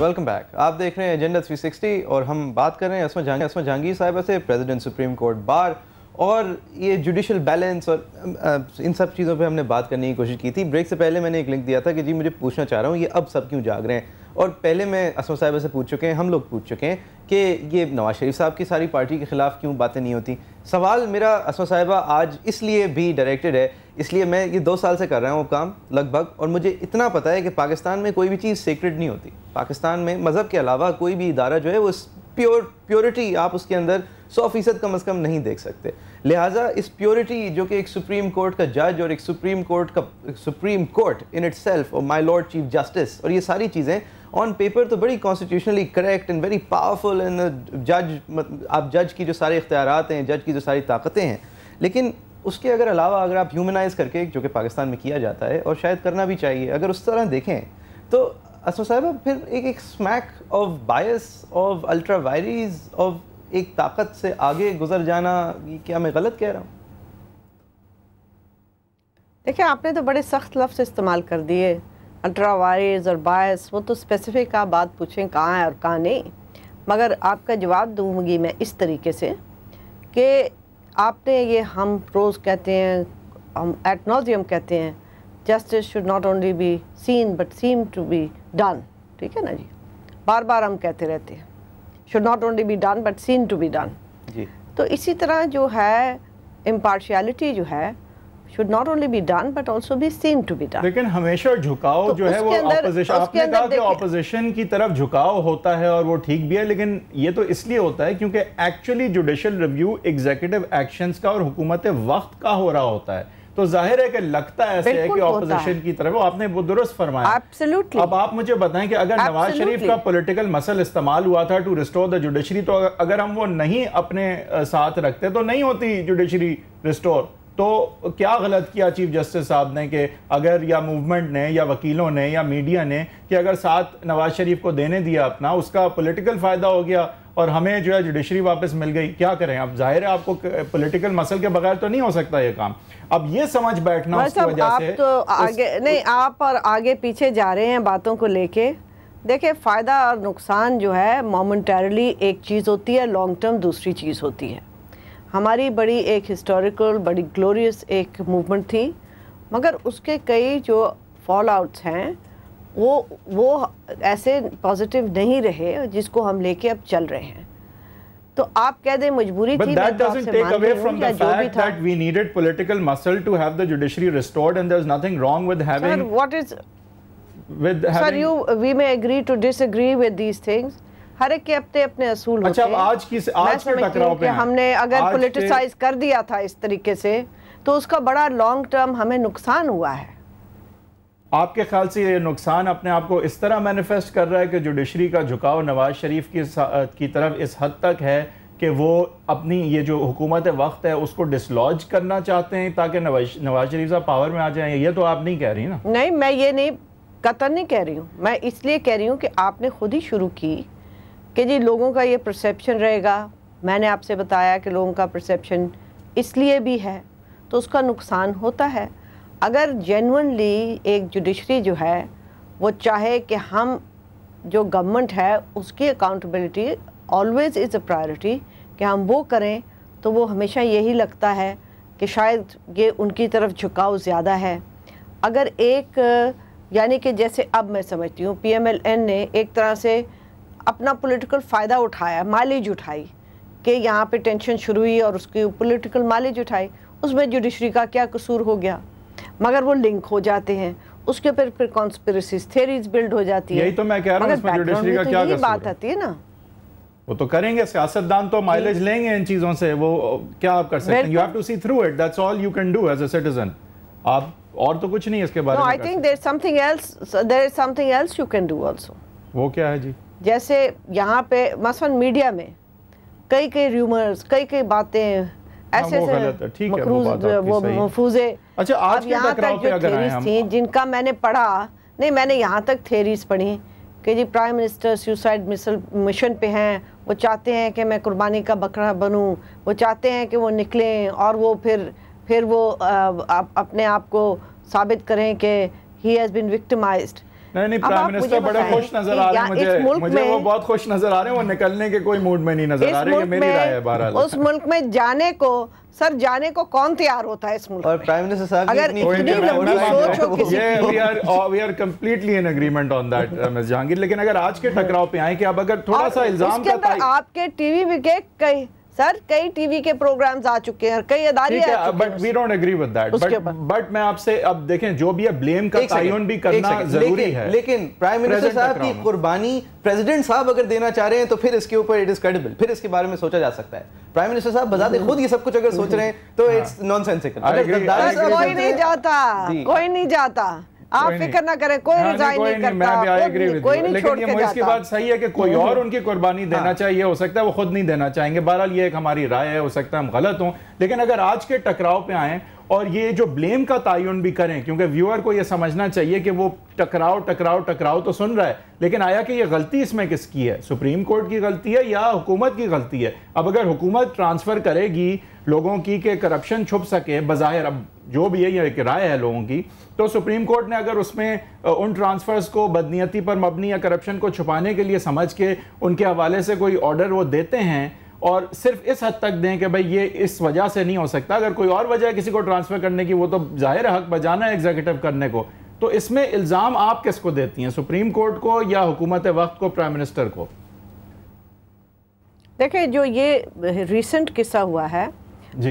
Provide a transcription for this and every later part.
Welcome back आप देख रहे हैं एजेंडा 360 और हम बात कर रहे हैं असमा जहांगीर असमा जहांगीर साहब से प्रेसिडेंट सुप्रीम कोर्ट बार और ये जुडिशल बैलेंस और इन सब चीज़ों पे हमने बात करने की कोशिश की थी ब्रेक से पहले मैंने एक लिंक दिया था कि जी मुझे पूछना चाह रहा हूँ ये अब सब क्यों जाग रहे हैं और पहले मैं असमा साहिबा से पूछ चुके हैं हम लोग पूछ चुके हैं कि ये नवाज शरीफ साहब की सारी पार्टी के ख़िलाफ़ क्यों बातें नहीं होती सवाल मेरा असमा साहिबा आज इसलिए भी डायरेक्टेड है इसलिए मैं ये दो साल से कर रहा हूँ काम लगभग और मुझे इतना पता है कि पाकिस्तान में कोई भी चीज़ सीक्रेट नहीं होती पाकिस्तान में मज़हब के अलावा कोई भी इदारा जो है वो प्योर प्योरिटी आप उसके अंदर सौ फ़ीसद कम अज़ कम नहीं देख सकते लिहाजा इस प्योरिटी जो कि एक सुप्रीम कोर्ट का जज और एक सुप्रीम कोर्ट का supreme court in itself और माई लॉर्ड चीफ जस्टिस और ये सारी चीज़ें ऑन पेपर तो बड़ी constitutionally correct and very powerful and जज आप जज की जो सारे इख्तियार हैं जज की जो सारी ताकतें हैं लेकिन उसके अगर अलावा अगर आप ह्यूमनाइज करके जो कि पाकिस्तान में किया जाता है और शायद करना भी चाहिए अगर उस तरह देखें तो असम साहब फिर एक एक smack of bias of ultra vires of एक ताकत से आगे गुजर जाना क्या मैं गलत कह रहा हूँ देखिए आपने तो बड़े सख्त लफ्ज़ इस्तेमाल कर दिए अल्ट्रा वायरीज और बायस वो तो स्पेसिफिक आप बात पूछें कहाँ है और कहाँ नहीं मगर आपका जवाब दूंगी मैं इस तरीके से कि आपने ये हम रोज़ कहते हैं हम एटनोजियम कहते हैं justice should not only be seen but seem to be done ठीक है ना जी बार बार हम कहते रहते हैं should not only be done but seen to be done तो इसी तरह जो है इम्पार्शियलिटी जो है should not only be done but also be seen to be done. lekin hamesha jhukao jo hai wo opposition aapne kaha ki opposition ki taraf jhukao hota hai aur और वो ठीक भी है लेकिन to isliye hota hai kyunki actually judicial review executive actions ka aur hukumat e waqt ka ho raha hota hai तो जाहिर है कि लगता ऐसे है कि ऑपोजिशन की तरफ आपने वो दुरुस्त फरमाया अब आप मुझे बताएं कि अगर नवाज शरीफ का पॉलिटिकल मसल इस्तेमाल हुआ था टू रिस्टोर द जुडिशरी तो अगर हम वो नहीं अपने साथ रखते तो नहीं होती जुडिशरी रिस्टोर तो क्या गलत किया चीफ जस्टिस साहब ने कि अगर या मूवमेंट ने या वकीलों ने या मीडिया ने कि अगर साथ नवाज शरीफ को देने दिया अपना उसका पॉलिटिकल फ़ायदा हो गया और हमें जो है जुडिशरी वापस मिल गई क्या करें अब जाहिर है आपको पॉलिटिकल मसल के बगैर तो नहीं हो सकता ये काम अब ये समझ बैठना उसकी वजह से तो आगे उस... नहीं आप और आगे पीछे जा रहे हैं बातों को लेके देखिए फ़ायदा और नुकसान जो है मोमेंटरली एक चीज़ होती है लॉन्ग टर्म दूसरी चीज़ होती है हमारी बड़ी एक हिस्टोरिकल बड़ी ग्लोरियस एक मूवमेंट थी मगर उसके कई जो फॉल आउट्स हैं वो वो ऐसे पॉजिटिव नहीं रहे जिसको हम लेके अब चल रहे हैं तो आप कह दें मजबूरी थी मैं तो आपसे take away from the fact that we needed political muscle to have the judiciary restored and there is nothing wrong with having sir what is with sir you we may agree to disagree with these things हर एक के अपने अपने असूल अच्छा, होते आज की आज मैं टकराव पे हमने अगर पोलिटिसाइज कर दिया था इस तरीके से तो उसका बड़ा लॉन्ग टर्म हमें नुकसान हुआ है आपके ख्याल से ये नुकसान अपने आप को इस तरह मैनिफेस्ट कर रहा है कि जुडिशरी का झुकाव नवाज शरीफ की की तरफ इस हद तक है कि वो अपनी ये जो हुकूमत वक्त है उसको डिसलॉज करना चाहते हैं ताकि नवाज नवाज शरीफ साहब पावर में आ जाएं ये तो आप नहीं कह रही ना नहीं मैं ये नहीं कतर नहीं कह रही हूँ मैं इसलिए कह रही हूँ कि आपने खुद ही शुरू की कि जी लोगों का ये परसेप्शन रहेगा मैंने आपसे बताया कि लोगों का परसेप्शन इसलिए भी है तो उसका नुकसान होता है अगर जेनवनली एक जुडिशरी जो है वो चाहे कि हम जो गवर्नमेंट है उसकी accountability always is a priority कि हम वो करें तो वो हमेशा यही लगता है कि शायद ये उनकी तरफ झुकाव ज़्यादा है अगर एक यानी कि जैसे अब मैं समझती हूँ पीएमएलएन ने एक तरह से अपना पॉलिटिकल फ़ायदा उठाया मालेज उठाई कि यहाँ पे टेंशन शुरू हुई और उसकी पॉलिटिकल मालेज उठाई उसमें जुडिशरी का क्या कसूर हो गया मगर वो लिंक हो जाते हैं उसके ऊपर फिर कॉन्स्पिरसीज थेरीज बिल्ड हो जाती है यही तो मैं कह रहा हूँ जुडिशरी का तो क्या कसूर बात आती है ना वो तो करेंगे सियासतदान तो माइलेज लेंगे इन चीज़ों से वो क्या आप कर सकते हैं you have to see through it that's all you can do as a citizen आप और तो कुछ नहीं इसके बारे में I think there is something else there is something else you can do also वो क्या है जी जैसे यहाँ पे मसलन मीडिया में कई कई र्यूमर्स कई कई बातें हाँ, ऐसे ऐसे वो महफूजे अच्छा आज यहाँ तक जो थेरीज थी जिनका मैंने पढ़ा नहीं मैंने यहाँ तक थेरीज पढ़ी कि जी prime minister suicide missile mission पे हैं वो चाहते हैं कि मैं कुर्बानी का बकरा बनूं वो चाहते हैं कि वो निकलें और वो फिर फिर वो आ, अपने आप को साबित करें कि ही हैज़ बिन विक्टिमाइज्ड नहीं नहीं प्राइम मिनिस्टर बड़े खुश नजर आ रहे हैं मुझे मुझे वो बहुत खुश नजर आ रहे हैं वो निकलने के कोई मूड में नहीं नजर आ रहे मेरी राय है बहरहाल उस मुल्क में जाने को सर जाने को कौन तैयार होता है इस मुल्क और प्राइम मिनिस्टर साहब अगर इतनी लंबी सोच हो किसी ये we are we are completely in agreement on that miss Jahangir लेकिन अगर आज के टकराव पे आए कि अब अगर थोड़ा सा इल्जाम का आपके टीवी के कई सर कई टीवी के प्रोग्राम्स आ चुके हैं कई अदारे but we don't agree with that but but मैं आपसे अब देखें जो भी है ब्लेम का तायन भी करना जरूरी है लेकिन प्राइम मिनिस्टर साहब की कुर्बानी प्रेसिडेंट साहब अगर देना चाह रहे हैं तो फिर इसके ऊपर इट इज क्रेडिबल फिर इसके बारे में सोचा जा सकता है प्राइम मिनिस्टर साहब बता दे खुद ये सब कुछ अगर सोच रहे हैं तो इट्स हाँ। नॉनसेंसिकल कोई नहीं जाता कोई नहीं जाता आप फिक्र ना करें कोई हाँ, रिजाइन नहीं करता कोई नहीं छोड़ के जाता बात सही है कि कोई हम्म, और हम्म। उनकी कुर्बानी देना हाँ। चाहिए हो सकता है वो खुद नहीं देना चाहेंगे बहरहाल ये एक हमारी राय है हो सकता है हम गलत हों लेकिन अगर आज के टकराव पे आए और ये जो ब्लेम का तयन भी करें क्योंकि व्यूअर को ये समझना चाहिए कि वो टकराव टकराव टकराव तो सुन रहा है लेकिन आया कि ये गलती इसमें किसकी है सुप्रीम कोर्ट की गलती है या हुकूमत की गलती है अब अगर हुकूमत ट्रांसफ़र करेगी लोगों की कि करप्शन छुप सके बज़ाहिर अब जो भी है ये एक राय है लोगों की तो सुप्रीम कोर्ट ने अगर उसमें उन ट्रांसफ़र्स को बदनीति पर मबनी या करप्शन को छुपाने के लिए समझ के उनके हवाले से कोई ऑर्डर वो देते हैं और सिर्फ इस हद तक दें कि भाई ये इस वजह से नहीं हो सकता अगर कोई और वजह किसी को ट्रांसफ़र करने की वो तो जाहिर हक बजाना है एग्जीक्यूटिव करने को तो इसमें इल्ज़ाम आप किसको देती हैं सुप्रीम कोर्ट को या हुकूमत वक्त को प्राइम मिनिस्टर को देखिए जो ये रिसेंट किस्सा हुआ है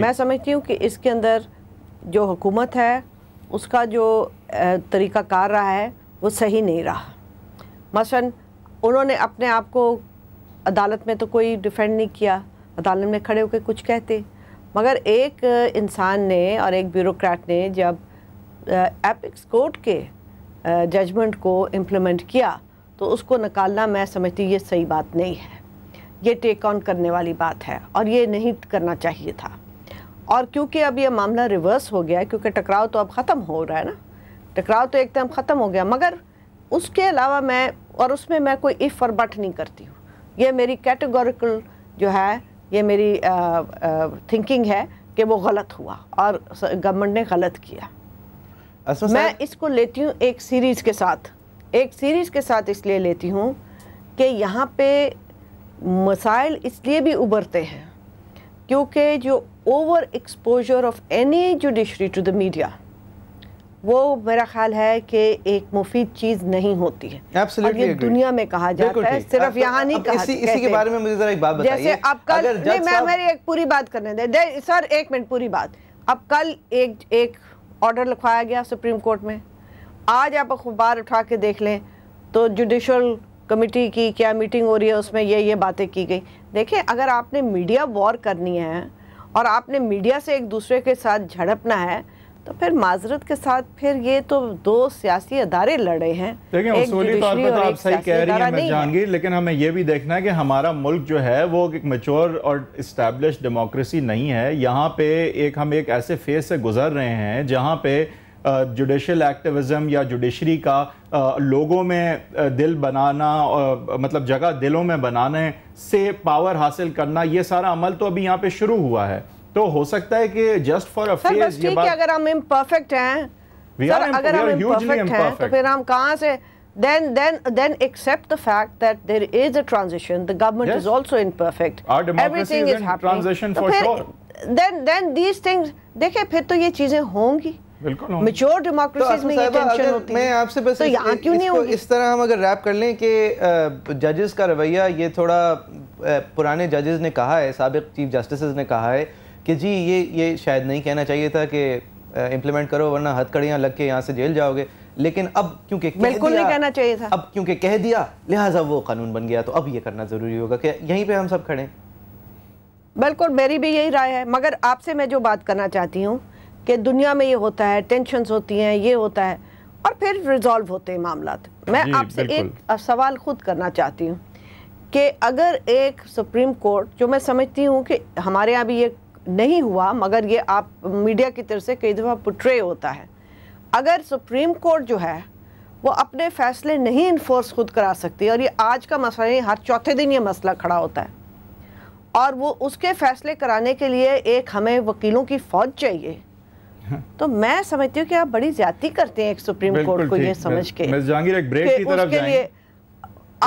मैं समझती हूँ कि इसके अंदर जो हुकूमत है उसका जो तरीका कार रहा है वो सही नहीं रहा मसलन उन्होंने अपने आप को अदालत में तो कोई डिफेंड नहीं किया अदालत में खड़े होकर कुछ कहते मगर एक इंसान ने और एक ब्यूरोक्रेट ने जब एपिक्स कोर्ट के जजमेंट को इम्प्लीमेंट किया तो उसको निकालना मैं समझती ये सही बात नहीं है ये टेक ऑन करने वाली बात है और ये नहीं करना चाहिए था और क्योंकि अब यह मामला रिवर्स हो गया क्योंकि टकराव तो अब ख़त्म हो रहा है ना टकराव तो एकदम ख़त्म हो गया मगर उसके अलावा मैं और उसमें मैं कोई इफ़ और बट नहीं करती हूँ ये मेरी कैटेगोरिकल जो है ये मेरी थिंकिंग है कि वो गलत हुआ और गवर्नमेंट ने गलत किया मैं इसको लेती हूँ एक सीरीज़ के साथ एक सीरीज़ के साथ इसलिए लेती हूँ कि यहाँ पे मसाइल इसलिए भी उभरते हैं क्योंकि जो over exposure of any judiciary to the media वो मेरा ख्याल है कि एक मुफीद चीज़ नहीं होती है Absolutely ये दुनिया में कहा जाता है सिर्फ तो यहाँ नहीं कहा इसी, इसी के बारे में मुझे जरा एक बात जैसे अब कल नहीं मैं मेरी एक पूरी बात करने दे सर एक मिनट पूरी बात अब कल एक एक ऑर्डर लिखवाया गया सुप्रीम कोर्ट में आज आप अखबार उठा के देख लें तो जुडिशल कमेटी की क्या मीटिंग हो रही है उसमें ये ये बातें की गई देखिये अगर आपने मीडिया वॉर करनी है और आपने मीडिया से एक दूसरे के साथ झड़पना है तो फिर माजरत के साथ फिर ये तो दो सियासी अदारे लड़े हैं लेकिन उसूली तौर पर तो आप सही कह रही हैं जहांगीर लेकिन हमें यह भी देखना है कि हमारा मुल्क जो है वो एक मेच्योर और इस्टेब्लिश डेमोक्रेसी नहीं है यहाँ पे एक हम एक ऐसे फेज से गुजर रहे हैं जहाँ पे जुडिशल एक्टिविज़म या जुडिशरी का लोगों में दिल बनाना और मतलब जगह दिलों में बनाने से पावर हासिल करना ये सारा अमल तो अभी यहाँ पे शुरू हुआ है तो हो सकता है कि जस्ट फॉर अफेयर ये बात अगर हम इम्परफेक्ट हैं we सर, अगर हम इम्परफेक्ट हैं तो फिर हम कहाँ से then then then accept the fact that there is a transition the government yes. is also imperfect our democracy everything is, is happening transition तो for फिर, sure then then these things देखिए फिर तो ये चीजें होंगी बिल्कुल मेच्योर डेमोक्रेसीज तो में ये टेंशन होती मैं आपसे बस तो यहाँ क्यों नहीं होगी इस तरह हम अगर रैप कर लें कि जजेस का रवैया ये थोड़ा पुराने जजेस ने कहा है सबक चीफ जस्टिस ने कहा है कि जी ये ये शायद नहीं कहना चाहिए था कि इम्प्लीमेंट करो वरना हथकड़ियाँ लग के यहाँ से जेल जाओगे लेकिन अब क्योंकि बिल्कुल नहीं कहना चाहिए था अब क्योंकि कह दिया लिहाजा वो कानून बन गया तो अब ये करना ज़रूरी होगा कि यहीं पर हम सब खड़े बिल्कुल मेरी भी यही राय है मगर आपसे मैं जो बात करना चाहती हूँ कि दुनिया में ये होता है टेंशनस होती हैं ये होता है और फिर रिजॉल्व होते हैं मामला मैं आपसे एक सवाल खुद करना चाहती हूँ कि अगर एक सुप्रीम कोर्ट जो मैं समझती हूँ कि हमारे यहाँ भी ये नहीं हुआ मगर ये आप मीडिया की तरफ से कई दफ़ा पुट्रे होता है अगर सुप्रीम कोर्ट जो है वो अपने फैसले नहीं इन्फोर्स खुद करा सकती और ये आज का मसला नहीं हर चौथे दिन ये मसला खड़ा होता है और वो उसके फैसले कराने के लिए एक हमें वकीलों की फौज चाहिए हाँ। तो मैं समझती हूँ कि आप बड़ी ज्यादा करते हैं एक सुप्रीम कोर्ट को ये समझ के उसके लिए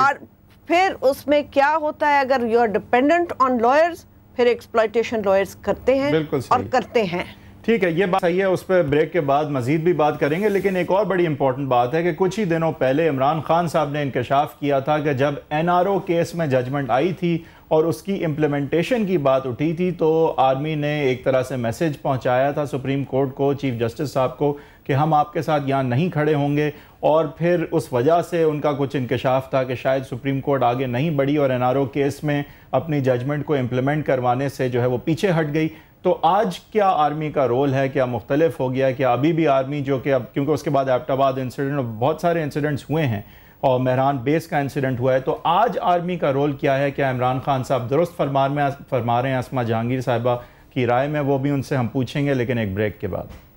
और फिर उसमें क्या होता है अगर you are dependent on lawyers फिर एक्सप्लाइटेशन लॉयर्स करते हैं और करते हैं ठीक है ये बात सही है उस पर ब्रेक के बाद मजीद भी बात करेंगे लेकिन एक और बड़ी इंपॉर्टेंट बात है कि कुछ ही दिनों पहले इमरान खान साहब ने इंकशाफ किया था कि जब एनआरओ केस में जजमेंट आई थी और उसकी इम्प्लीमेंटेशन की बात उठी थी तो आर्मी ने एक तरह से मैसेज पहुंचाया था सुप्रीम कोर्ट को चीफ जस्टिस साहब को कि हम आपके साथ यहाँ नहीं खड़े होंगे और फिर उस वजह से उनका कुछ इंकशाफ था कि शायद सुप्रीम कोर्ट आगे नहीं बढ़ी और एन केस में अपनी जजमेंट को इम्प्लीमेंट करवाने से जो है वो पीछे हट गई तो आज क्या आर्मी का रोल है क्या मुख्तलिफ हो गया क्या अभी भी आर्मी जो कि अब क्योंकि उसके बाद एबटाबाद इंसिडेंट और बहुत सारे इंसिडेंट्स हुए हैं और महरान बेस का इंसिडेंट हुआ है तो आज आर्मी का रोल क्या है क्या इमरान खान साहब दुरुस्त फरमा में फरमा रहे हैं आसमा जहांगीर साहिबा की राय में वो भी उनसे हम पूछेंगे लेकिन एक ब्रेक के बाद